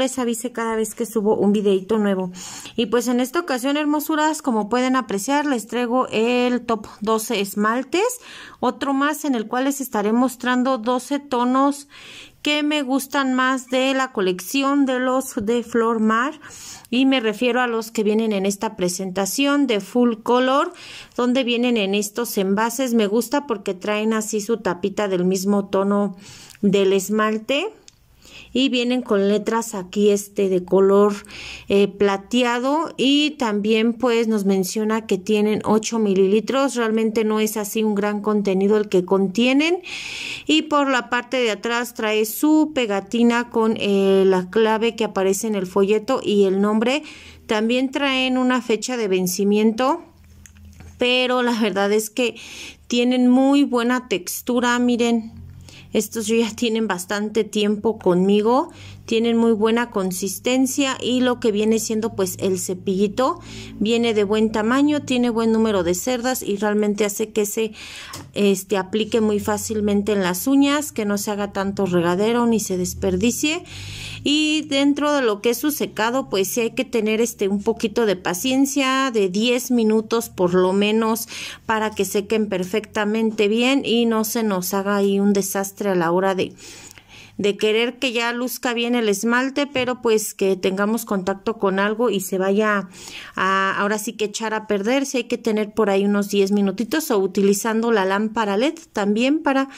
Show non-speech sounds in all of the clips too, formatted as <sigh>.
les avise cada vez que subo un videito nuevo. Y pues en esta ocasión, hermosuras, como pueden apreciar, les traigo el top 12 esmaltes. Otro más en el cual les estaré mostrando 12 tonos que me gustan más de la colección de los de Flor Mar y me refiero a los que vienen en esta presentación de full color donde vienen en estos envases me gusta porque traen así su tapita del mismo tono del esmalte y vienen con letras aquí este de color eh, plateado y también pues nos menciona que tienen 8 mililitros realmente no es así un gran contenido el que contienen y por la parte de atrás trae su pegatina con eh, la clave que aparece en el folleto y el nombre también traen una fecha de vencimiento pero la verdad es que tienen muy buena textura miren estos ya tienen bastante tiempo conmigo tienen muy buena consistencia y lo que viene siendo pues el cepillito viene de buen tamaño, tiene buen número de cerdas y realmente hace que se este, aplique muy fácilmente en las uñas, que no se haga tanto regadero ni se desperdicie y dentro de lo que es su secado pues sí hay que tener este un poquito de paciencia de 10 minutos por lo menos para que sequen perfectamente bien y no se nos haga ahí un desastre a la hora de de querer que ya luzca bien el esmalte, pero pues que tengamos contacto con algo y se vaya a, ahora sí que echar a perder, si hay que tener por ahí unos 10 minutitos o utilizando la lámpara LED también para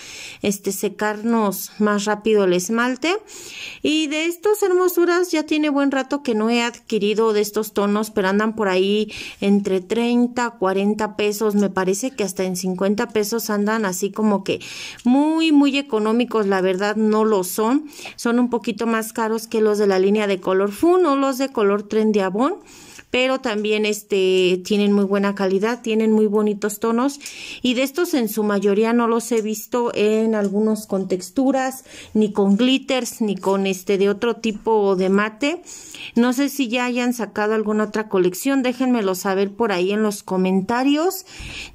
este secarnos más rápido el esmalte. Y de estas hermosuras ya tiene buen rato que no he adquirido de estos tonos, pero andan por ahí entre 30, 40 pesos, me parece que hasta en 50 pesos andan así como que muy, muy económicos, la verdad no los son, son un poquito más caros que los de la línea de color Fun o los de color tren de abón pero también este tienen muy buena calidad, tienen muy bonitos tonos y de estos en su mayoría no los he visto en algunos con texturas, ni con glitters, ni con este de otro tipo de mate. No sé si ya hayan sacado alguna otra colección, déjenmelo saber por ahí en los comentarios,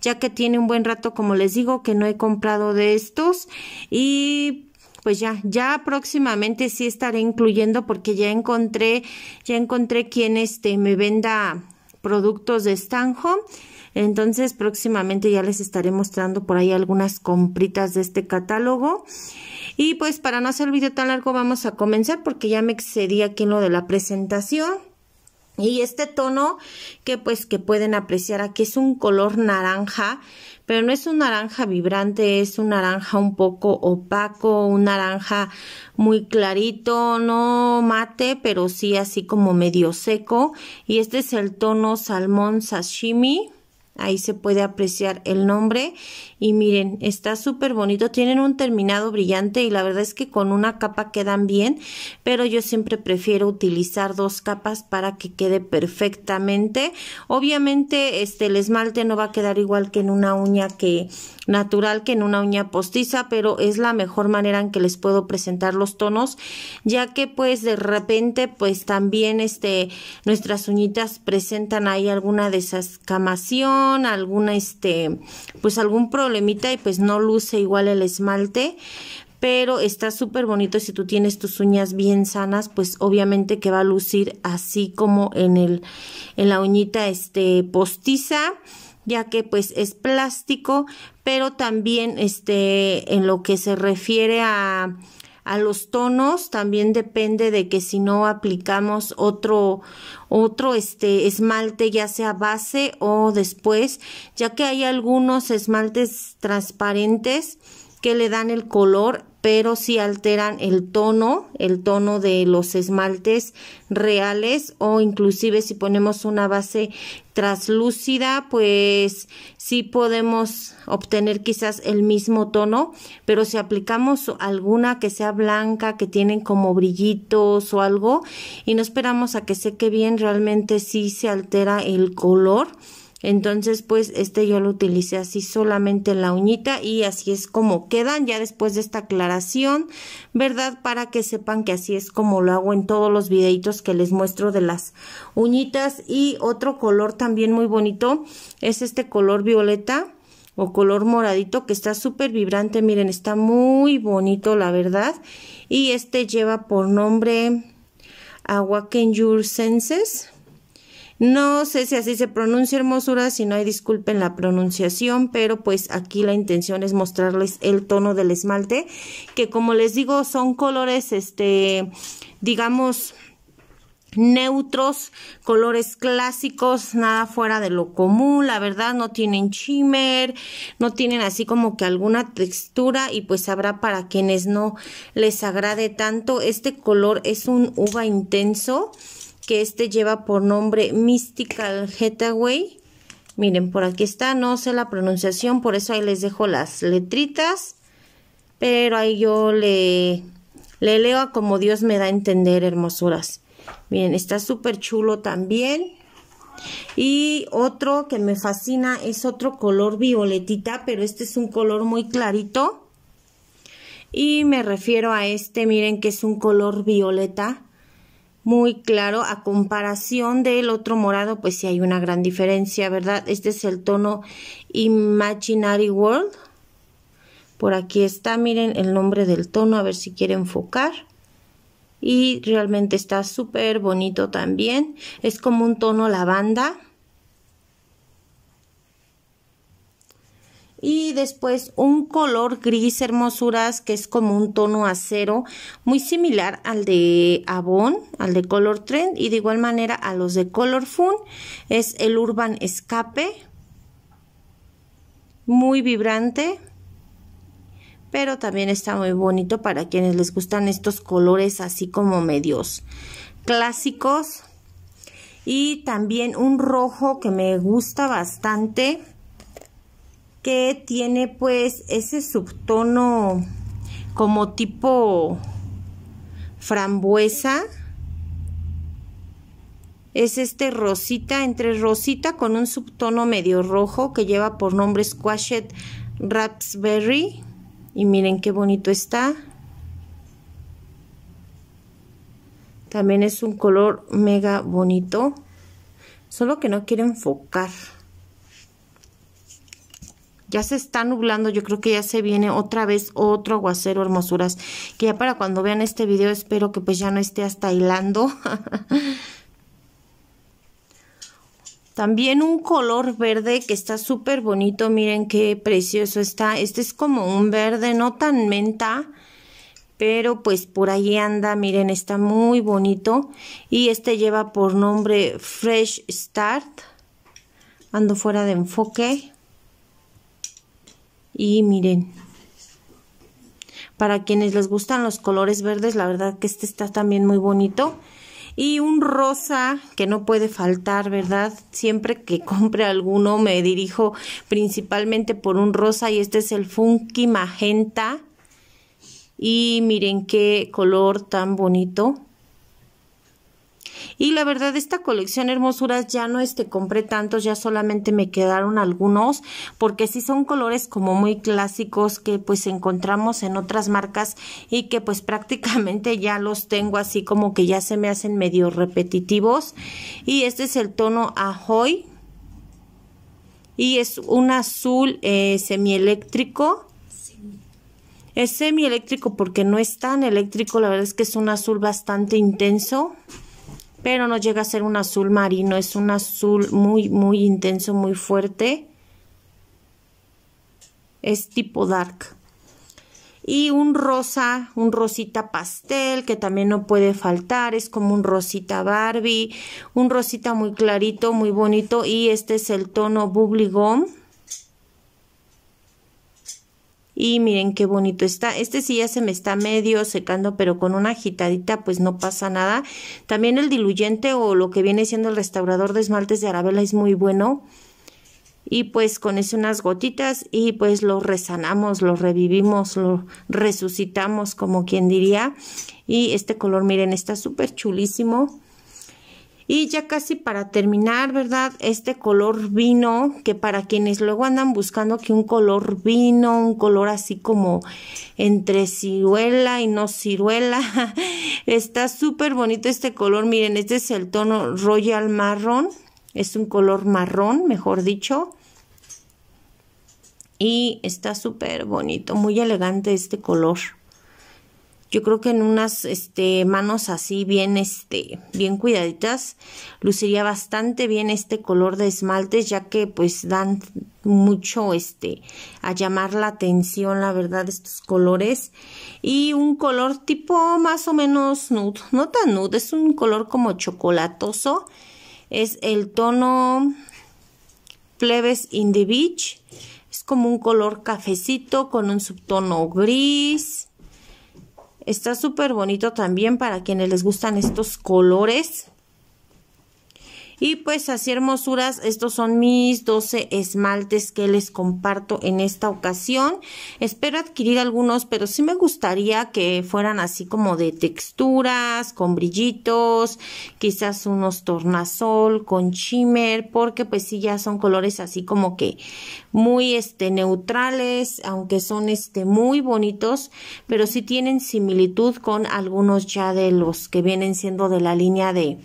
ya que tiene un buen rato como les digo que no he comprado de estos y pues ya, ya próximamente sí estaré incluyendo porque ya encontré, ya encontré quien este, me venda productos de Stanhome. Entonces próximamente ya les estaré mostrando por ahí algunas compritas de este catálogo. Y pues para no hacer el video tan largo vamos a comenzar porque ya me excedí aquí en lo de la presentación. Y este tono que pues que pueden apreciar aquí es un color naranja pero no es un naranja vibrante, es un naranja un poco opaco, un naranja muy clarito, no mate, pero sí así como medio seco. Y este es el tono salmón sashimi. Ahí se puede apreciar el nombre y miren, está súper bonito. Tienen un terminado brillante y la verdad es que con una capa quedan bien, pero yo siempre prefiero utilizar dos capas para que quede perfectamente. Obviamente este el esmalte no va a quedar igual que en una uña que natural que en una uña postiza, pero es la mejor manera en que les puedo presentar los tonos, ya que pues de repente pues también este nuestras uñitas presentan ahí alguna desascamación alguna este, pues algún problemita y pues no luce igual el esmalte, pero está súper bonito si tú tienes tus uñas bien sanas pues obviamente que va a lucir así como en el en la uñita este postiza ya que pues es plástico pero también este en lo que se refiere a a los tonos también depende de que si no aplicamos otro, otro este esmalte ya sea base o después, ya que hay algunos esmaltes transparentes que le dan el color pero sí alteran el tono, el tono de los esmaltes reales o inclusive si ponemos una base traslúcida, pues sí podemos obtener quizás el mismo tono, pero si aplicamos alguna que sea blanca, que tienen como brillitos o algo y no esperamos a que seque bien, realmente sí se altera el color. Entonces, pues este yo lo utilicé así solamente la uñita y así es como quedan ya después de esta aclaración, ¿verdad? Para que sepan que así es como lo hago en todos los videitos que les muestro de las uñitas y otro color también muy bonito es este color violeta o color moradito que está súper vibrante, miren, está muy bonito la verdad y este lleva por nombre Awaken Your Senses no sé si así se pronuncia hermosura, si no hay disculpen la pronunciación, pero pues aquí la intención es mostrarles el tono del esmalte, que como les digo son colores, este, digamos, neutros, colores clásicos, nada fuera de lo común, la verdad no tienen shimmer, no tienen así como que alguna textura y pues habrá para quienes no les agrade tanto. Este color es un uva intenso, que este lleva por nombre Mystical Getaway. Miren, por aquí está, no sé la pronunciación, por eso ahí les dejo las letritas, pero ahí yo le, le leo a como Dios me da a entender, hermosuras. Miren, está súper chulo también. Y otro que me fascina es otro color violetita, pero este es un color muy clarito. Y me refiero a este, miren que es un color violeta muy claro a comparación del otro morado, pues sí hay una gran diferencia, ¿verdad? Este es el tono Imaginary World. Por aquí está, miren el nombre del tono, a ver si quiere enfocar. Y realmente está súper bonito también. Es como un tono lavanda y después un color gris hermosuras que es como un tono acero muy similar al de Avon, al de Color Trend y de igual manera a los de Color Fun es el Urban Escape muy vibrante pero también está muy bonito para quienes les gustan estos colores así como medios clásicos y también un rojo que me gusta bastante que tiene pues ese subtono como tipo frambuesa. Es este rosita, entre rosita con un subtono medio rojo que lleva por nombre Squashed Raspberry. Y miren qué bonito está. También es un color mega bonito. Solo que no quiere enfocar. Ya se está nublando, yo creo que ya se viene otra vez otro aguacero, hermosuras. Que ya para cuando vean este video espero que pues ya no esté hasta hilando. <laughs> También un color verde que está súper bonito, miren qué precioso está. Este es como un verde, no tan menta, pero pues por ahí anda, miren, está muy bonito. Y este lleva por nombre Fresh Start. Ando fuera de enfoque. Y miren, para quienes les gustan los colores verdes, la verdad que este está también muy bonito. Y un rosa que no puede faltar, ¿verdad? Siempre que <laughs> compre alguno me dirijo principalmente por un rosa y este es el Funky Magenta. Y miren qué color tan bonito. Y la verdad, esta colección hermosuras ya no este, compré tantos, ya solamente me quedaron algunos, porque sí son colores como muy clásicos que pues encontramos en otras marcas y que pues <laughs> prácticamente ya los tengo así como que ya se me hacen medio repetitivos. Y este es el tono Ahoy. Y es un azul semi eh, semieléctrico es semieléctrico porque no es tan eléctrico, la verdad es que es un azul bastante intenso pero no llega a ser un azul marino, es un azul muy, muy intenso, muy fuerte. Es tipo dark. Y un rosa, un rosita pastel que también no puede faltar, es como un rosita Barbie, un rosita muy clarito, muy bonito y este es el tono Bubbly Gum y miren qué bonito está. Este sí ya se me está medio secando, pero con una agitadita pues no pasa nada. También el diluyente o lo que viene siendo el restaurador de esmaltes de Arabella es muy bueno. Y pues con eso unas gotitas y pues lo resanamos, lo revivimos, lo resucitamos como quien diría. Y este color, miren, está súper chulísimo y ya casi para terminar, ¿verdad? Este color vino, que para quienes luego andan buscando que un color vino, un color así como entre ciruela y no ciruela, <laughs> está súper bonito este color. Miren, este es el tono Royal Marrón, es un color marrón, mejor dicho. Y está súper bonito, muy elegante este color yo creo que en unas este, manos así bien, este, bien cuidaditas, luciría bastante bien este color de esmaltes, ya que pues dan mucho este, a llamar la atención, la verdad, estos colores. Y un color tipo más o menos nude, no tan nude, es un color como chocolatoso. Es el tono Plebes in the Beach. Es como un color cafecito con un subtono gris Está súper bonito también para quienes les gustan estos colores. Y pues así hermosuras, estos son mis 12 esmaltes que les comparto en esta ocasión. Espero adquirir algunos, pero sí me gustaría que fueran así como de texturas, con brillitos, quizás unos tornasol, con shimmer, porque pues sí ya son colores así como que muy este neutrales, aunque son este muy bonitos, pero sí tienen similitud con algunos ya de los que vienen siendo de la línea de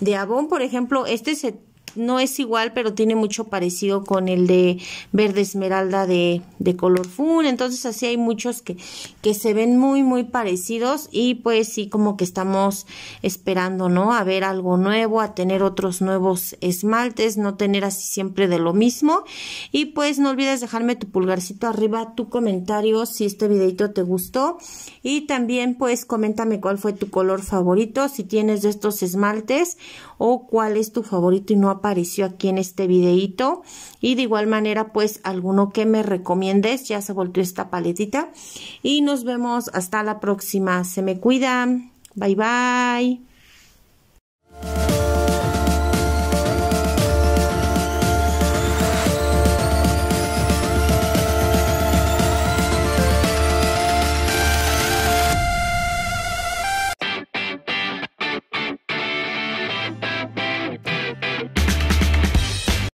de Avon, por ejemplo, este se no es igual, pero tiene mucho parecido con el de verde esmeralda de, color fun. Entonces así hay muchos que, que se ven muy, muy parecidos y pues sí como que estamos esperando, ¿no? A ver algo nuevo, a tener otros nuevos esmaltes, no tener así siempre de lo mismo. Y pues no olvides dejarme tu pulgarcito arriba, tu comentario si este videito te gustó. Y también pues coméntame cuál fue tu color favorito, si tienes de estos esmaltes o cuál es tu favorito y no apareció aquí en este videito y de igual manera pues alguno que me recomiendes ya se volteó esta paletita y nos vemos hasta la próxima se me cuidan bye bye